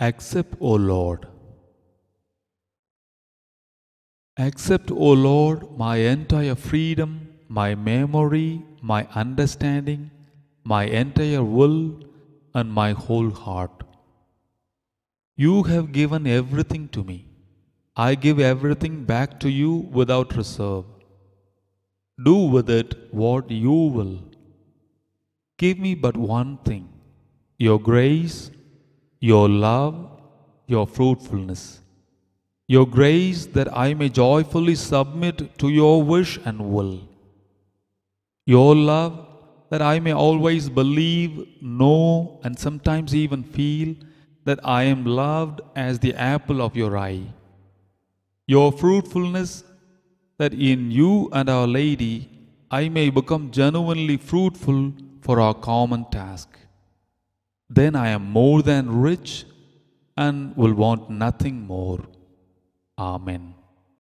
Accept, O Lord. Accept, O Lord, my entire freedom, my memory, my understanding, my entire will, and my whole heart. You have given everything to me. I give everything back to you without reserve. Do with it what you will. Give me but one thing your grace your love, your fruitfulness, your grace that I may joyfully submit to your wish and will, your love that I may always believe, know, and sometimes even feel that I am loved as the apple of your eye, your fruitfulness that in you and Our Lady I may become genuinely fruitful for our common task then I am more than rich and will want nothing more. Amen.